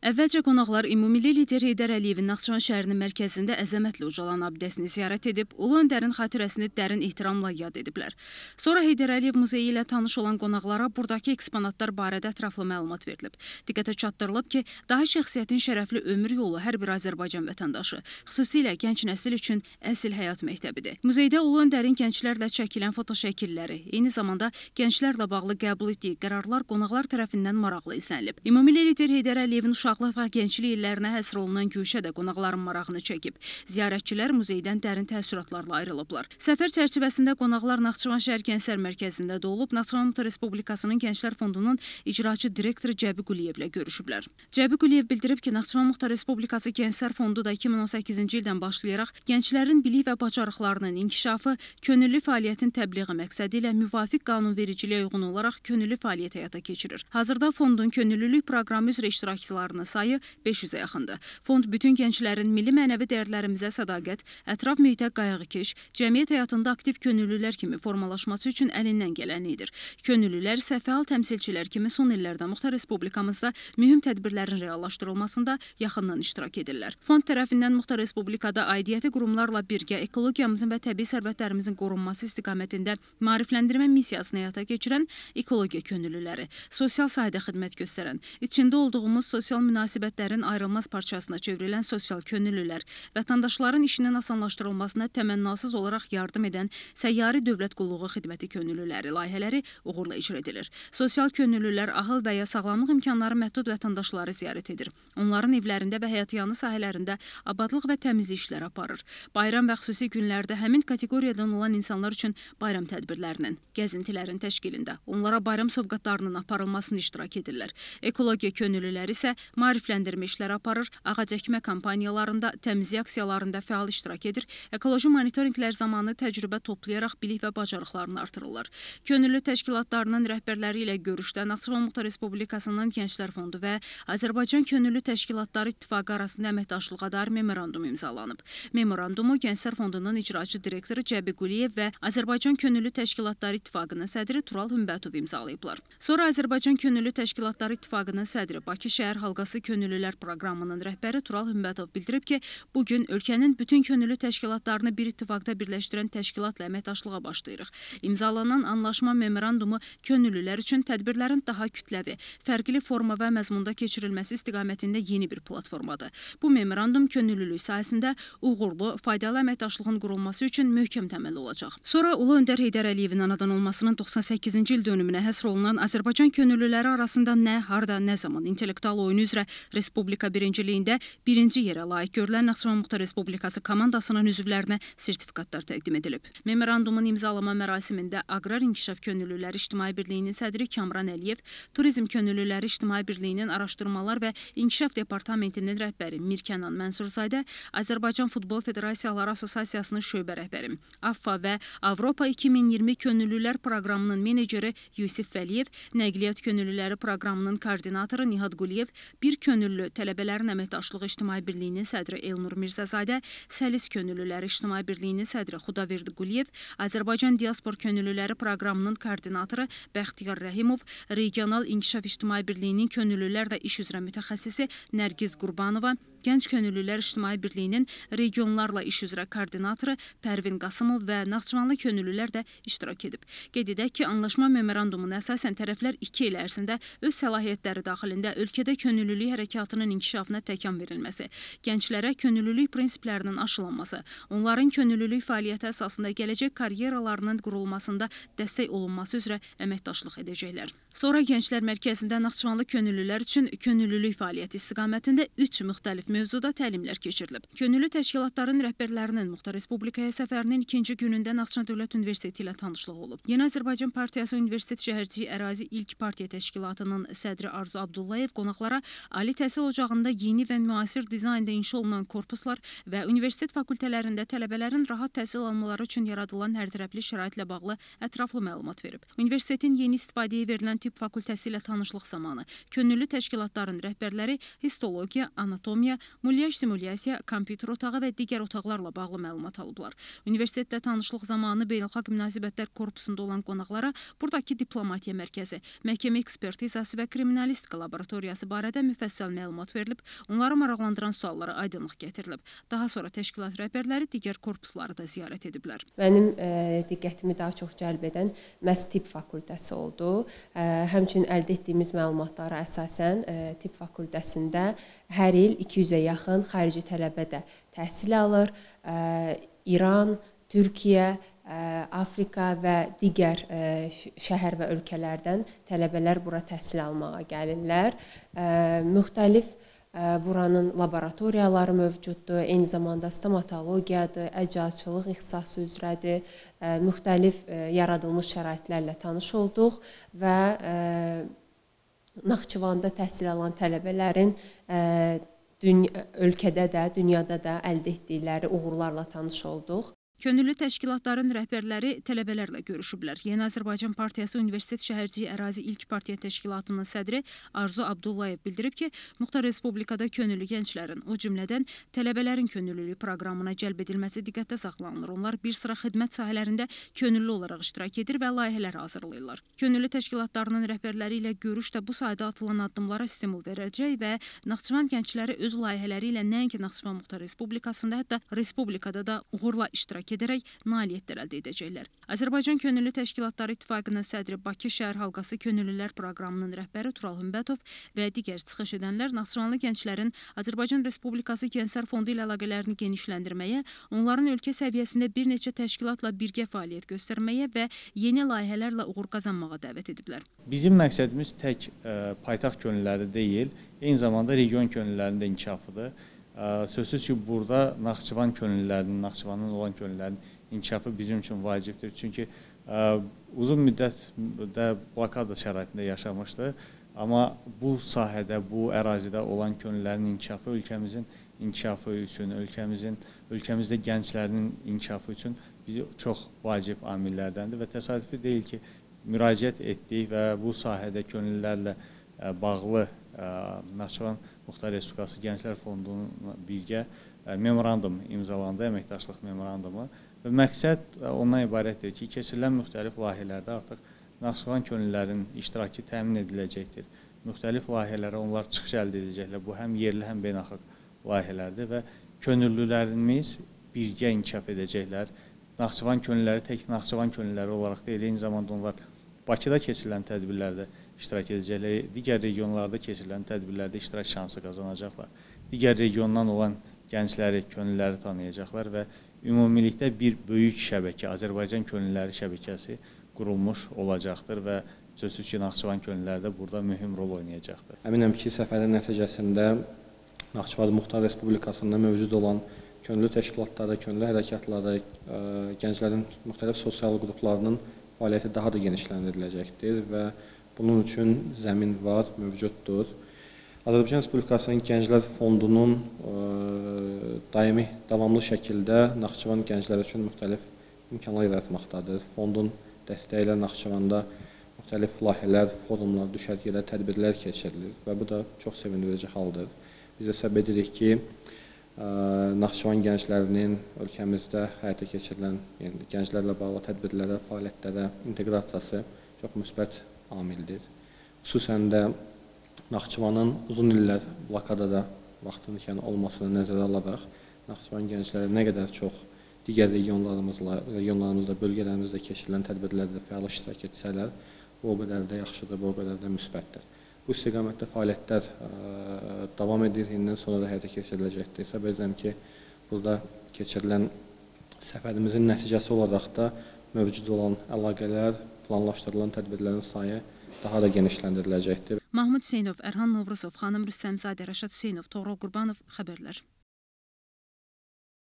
Əvvəlcə qonaqlar ümummilli lider Heydər Əliyevin Naxçıvan şəhərinin mərkəzində əzəmətli ucalan abidəsini ziyarət edib, ulu öndərin xatirəsini dərin ehtiramla yad ediblər. Sonra Heydər Əliyev muzeyi ilə tanış olan qonaqlara burdakı eksponatlar barədə ətraflı məlumat verilib. Diqqətə çatdırılıb ki, dahi şəxsiyyətin şərəfli ömür yolu hər bir Azərbaycan vətəndaşı, xüsusilə gənc nəsil üçün əsl həyat məktəbidir. Muzeydə ulu öndərin gənclərlə çəkilən fotoşəkilləri, eyni zamanda gənclərlə bağlı qəbul etdiyi qərarlar qonaqlar tərəfindən maraqlı izlənilib. Ümummilli lider Heydər Əliyevin uşaq uşaqlıq və gənclik illərinə həsr olunan Güşə də qonaqların marağını çəkib. Ziyarətçilər muzeydən dərin təəssüratlarla ayrılıblar. Səfər çərçivəsində qonaqlar Naxçıvan şəhər gənclər mərkəzində də olub, Naxçıvan Respublikasının Gənclər Fondunun icraçı direktoru Cəbi Quliyevlə görüşüblər. Cəbi Quliyev bildirib ki, Naxçıvan Muxtar Respublikası Gənclər Fondu da 2018-ci ildən başlayaraq gənclərin bilik və bacarıqlarının inkişafı, könüllü fəaliyyətin təbliği məqsədi ilə müvafiq qanunvericiliyə uyğun olaraq könüllü fəaliyyət həyata keçirir. Hazırda fondun könüllülük proqramı üzrə iştirakçılarının yoldaşlarının sayı 500-ə yaxındır. Fond bütün gənclərin milli mənəvi dəyərlərimizə sədaqət, ətraf mühitə qayğıkeş, cəmiyyət həyatında aktiv könüllülər kimi formalaşması üçün əlindən gələni edir. Könüllülər isə fəal təmsilçilər kimi son illərdə Muxtar Respublikamızda mühüm tədbirlərin reallaşdırılmasında yaxından iştirak edirlər. Fond tərəfindən Muxtar Respublikada aidiyyəti qurumlarla birgə ekologiyamızın və təbii sərvətlərimizin qorunması istiqamətində maarifləndirmə missiyasını həyata keçirən ekologiya könüllüləri, sosial sahədə xidmət göstərən, içində olduğumuz sosial münasibətlərin ayrılmaz parçasına çevrilən sosial könüllülər vətəndaşların işinin asanlaşdırılmasına təmənnasız olaraq yardım edən səyyari dövlət qulluğu xidməti könüllüləri layihələri uğurla icra edilir. Sosial könüllülər ahıl və ya sağlamlıq imkanları məhdud vətəndaşları ziyarət edir. Onların evlərində və həyatyanı sahələrində abadlıq və təmizlik işləri aparır. Bayram və xüsusi günlərdə həmin kateqoriyadan olan insanlar üçün bayram tədbirlərinin, gəzintilərin təşkilində, onlara bayram sovqatlarının aparılmasını iştirak edirlər. Ekologiya könüllüləri isə maarifləndirmə işləri aparır, ağac əkmə kampaniyalarında, təmizlik aksiyalarında fəal iştirak edir, ekoloji monitorinqlər zamanı təcrübə toplayaraq bilik və bacarıqlarını artırırlar. Könüllü təşkilatlarının rəhbərləri ilə görüşdə Naxçıvan Muxtar Respublikasının Gənclər Fondu və Azərbaycan Könüllü Təşkilatları İttifaqı arasında əməkdaşlığa dair memorandum imzalanıb. Memorandumu Gənclər Fondunun icraçı direktoru Cəbi Quliyev və Azərbaycan Könüllü Təşkilatları İttifaqının sədri Tural Hümbətov imzalayıblar. Sonra Azərbaycan Könüllü Təşkilatları İttifaqının sədri Bakı şəhər halqası Şurası Könüllülər proqramının rəhbəri Tural Hümbətov bildirib ki, bu gün ölkənin bütün könüllü təşkilatlarını bir ittifaqda birləşdirən təşkilatla əməkdaşlığa başlayırıq. İmzalanan anlaşma memorandumu könüllülər üçün tədbirlərin daha kütləvi, fərqli forma və məzmunda keçirilməsi istiqamətində yeni bir platformadır. Bu memorandum könüllülük sahəsində uğurlu, faydalı əməkdaşlığın qurulması üçün möhkəm təməl olacaq. Sonra Ulu Öndər Heydər Əliyevin anadan olmasının 98-ci il dönümünə həsr olunan Azərbaycan könüllüləri arasında nə, harda, nə zaman intellektual oyunu üzrə üzrə Respublika birinciliyində birinci yerə layiq görülən Naxçıvan Muxtar Respublikası komandasının üzvlərinə sertifikatlar təqdim edilib. Memorandumun imzalama mərasimində Aqrar İnkişaf Könüllüləri İctimai Birliyinin sədri Kamran Əliyev, Turizm Könüllüləri İctimai Birliyinin Araşdırmalar və İnkişaf Departamentinin rəhbəri Mirkənan Mənsurzadə, Azərbaycan Futbol Federasiyaları Assosiasiyasının şöbə rəhbəri AFFA və Avropa 2020 Könüllülər Proqramının meneceri Yusif Vəliyev, Nəqliyyat Könüllüləri Proqramının koordinatoru Nihad Quliyev, bir Bir könüllü tələbələrin əməkdaşlığı İctimai Birliyinin sədri Elnur Mirzəzadə, Səlis könüllüləri İctimai Birliyinin sədri Xudaverdi Quliyev, Azərbaycan diaspor könüllüləri proqramının koordinatoru Bəxtiyar Rəhimov, Regional İnkişaf İctimai Birliyinin könüllülər və iş üzrə mütəxəssisi Nərgiz Qurbanova, Gənc Könüllülər İctimai Birliyinin regionlarla iş üzrə koordinatoru Pərvin Qasımov və Naxçıvanlı könüllülər də iştirak edib. Qeyd edək ki, anlaşma memorandumuna əsasən tərəflər 2 il ərzində öz səlahiyyətləri daxilində ölkədə könüllülük hərəkatının inkişafına təkan verilməsi, gənclərə könüllülük prinsiplərinin aşılanması, onların könüllülük fəaliyyəti əsasında gələcək karyeralarının qurulmasında dəstək olunması üzrə əməkdaşlıq edəcəklər. Sonra Gənclər Mərkəzində Naxçıvanlı könüllülər üçün könüllülük fəaliyyəti istiqamətində 3 müxtəlif mövzuda təlimlər keçirilib. Könüllü təşkilatların rəhbərlərinin Muxtar Respublikaya səfərinin ikinci günündə Naxçıvan Dövlət Universiteti ilə tanışlıq olub. Yeni Azərbaycan Partiyası Universitet Şəhərciyi Ərazi İlk Partiya Təşkilatının sədri Arzu Abdullayev qonaqlara ali təhsil ocağında yeni və müasir dizaynda inşa olunan korpuslar və universitet fakültələrində tələbələrin rahat təhsil almaları üçün yaradılan hərtərəfli şəraitlə bağlı ətraflı məlumat verib. Universitetin yeni istifadəyə verilən tibb fakültəsi ilə tanışlıq zamanı könüllü təşkilatların rəhbərləri histologiya, anatomiya, Mülya Stimulasiya, kompüter otağı və digər otaqlarla bağlı məlumat alıblar. Universitetdə tanışlıq zamanı Beynəlxalq Münasibətlər Korpusunda olan qonaqlara buradakı diplomatiya mərkəzi, məhkəmə ekspertizası və kriminalistika laboratoriyası barədə müfəssəl məlumat verilib, onları maraqlandıran suallara aydınlıq gətirilib. Daha sonra təşkilat rəhbərləri digər korpusları da ziyarət ediblər. Mənim ə, e, diqqətimi daha çox cəlb edən məhz tibb fakültəsi oldu. Ə, e, həmçinin əldə etdiyimiz məlumatlara əsasən ə, e, tibb fakültəsində hər il 200 200-ə yaxın xarici tələbə də təhsil alır. İran, Türkiyə, Afrika və digər şəhər və ölkələrdən tələbələr bura təhsil almağa gəlirlər. Müxtəlif buranın laboratoriyaları mövcuddur. Eyni zamanda stomatologiyadır, əcazçılıq ixtisası üzrədir. Müxtəlif yaradılmış şəraitlərlə tanış olduq və Naxçıvanda təhsil alan tələbələrin dünya, ölkədə də, dünyada da əldə etdikləri uğurlarla tanış olduq. Könüllü təşkilatların rəhbərləri tələbələrlə görüşüblər. Yeni Azərbaycan Partiyası Universitet Şəhərciyi Ərazi İlk Partiya Təşkilatının sədri Arzu Abdullayev bildirib ki, Muxtar Respublikada könüllü gənclərin, o cümlədən tələbələrin könüllülüyü proqramına cəlb edilməsi diqqətdə saxlanılır. Onlar bir sıra xidmət sahələrində könüllü olaraq iştirak edir və layihələr hazırlayırlar. Könüllü təşkilatlarının rəhbərləri ilə görüş də bu sayda atılan addımlara stimul verəcək və Naxçıvan gəncləri öz layihələri ilə nəinki Naxçıvan Muxtar Respublikasında, hətta Respublikada da uğurla iştirak iştirak edərək nailiyyətlər əldə edəcəklər. Azərbaycan Könüllü Təşkilatları İttifaqının sədri Bakı şəhər halqası könüllülər proqramının rəhbəri Tural Hümbətov və digər çıxış edənlər naxçıvanlı gənclərin Azərbaycan Respublikası Gənclər Fondu ilə əlaqələrini genişləndirməyə, onların ölkə səviyyəsində bir neçə təşkilatla birgə fəaliyyət göstərməyə və yeni layihələrlə uğur qazanmağa dəvət ediblər. Bizim məqsədimiz tək ə, e, paytaxt könüllüləri deyil, eyni zamanda region könüllülərinin də inkişafıdır. Sözsüz ki, burada Naxçıvan könüllərinin, Naxçıvanın olan könüllərinin inkişafı bizim üçün vacibdir. Çünki uzun müddətdə blokada şəraitində yaşamışdı. Amma bu sahədə, bu ərazidə olan könüllərin inkişafı ölkəmizin inkişafı üçün, ölkəmizin, ölkəmizdə gənclərinin inkişafı üçün çox vacib amillərdəndir və təsadüfi deyil ki, müraciət etdik və bu sahədə könüllərlə bağlı Naxçıvan Muxtar Respublikası Gənclər Fondununla birgə e, memorandum imzalandı, əməkdaşlıq memorandumu. Və məqsəd e, ondan ibarətdir ki, keçirilən müxtəlif layihələrdə artıq Naxçıvan könüllülərinin iştirakı təmin ediləcəkdir. Müxtəlif layihələrə onlar çıxış əldə edəcəklər. Bu həm yerli, həm beynəlxalq layihələrdir və könüllülərimiz birgə inkişaf edəcəklər. Naxçıvan könüllüləri tək Naxçıvan könüllüləri olaraq deyil, eyni zamanda onlar Bakıda keçirilən tədbirlərdə iştirak edəcəklər, digər regionlarda keçirilən tədbirlərdə iştirak şansı qazanacaqlar. Digər regiondan olan gəncləri, könülləri tanıyacaqlar və ümumilikdə bir böyük şəbəkə, Azərbaycan könülləri şəbəkəsi qurulmuş olacaqdır və sözsüz ki, Naxçıvan könülləri də burada mühüm rol oynayacaqdır. Əminəm ki, səfərin nəticəsində Naxçıvan Muxtar Respublikasında mövcud olan könüllü təşkilatları, könüllü hərəkatları, e, gənclərin müxtəlif sosial qruplarının fəaliyyəti daha da genişləndiriləcəkdir və Bunun üçün zəmin var, mövcuddur. Azərbaycan Respublikasının Gənclər Fondunun ə, e, daimi, davamlı şəkildə Naxçıvan gəncləri üçün müxtəlif imkanlar yaratmaqdadır. Fondun dəstəyi ilə Naxçıvanda müxtəlif layihələr, forumlar, düşərgələr, tədbirlər keçirilir və bu da çox sevindirici haldır. Biz hesab edirik ki, ə, e, Naxçıvan gənclərinin ölkəmizdə həyata keçirilən yəni, gənclərlə bağlı tədbirlərə, fəaliyyətlərə inteqrasiyası çox müsbət amildir. Xüsusən də Naxçıvanın uzun illər blokadada vaxtın ikən olmasını nəzərə alaraq Naxçıvan gəncləri nə qədər çox digər regionlarımızla, regionlarımızda, bölgələrimizdə keçirilən tədbirlərdə fəal iştirak etsələr, o qədər də yaxşıdır, o qədər də müsbətdir. Bu istiqamətdə fəaliyyətlər ə, e, davam edir, indən sonra da həyata keçiriləcəkdir. Hesab edirəm ki, burada keçirilən səfərimizin nəticəsi olaraq da mövcud olan əlaqələr planlaşdırılan tədbirlərin sayı daha da genişləndiriləcəkdir. Mahmud Hüseynov, Ərhan Novruzov, Xanım Rüstəmzadə, Rəşad Hüseynov, Toğrul Qurbanov xəbərlər.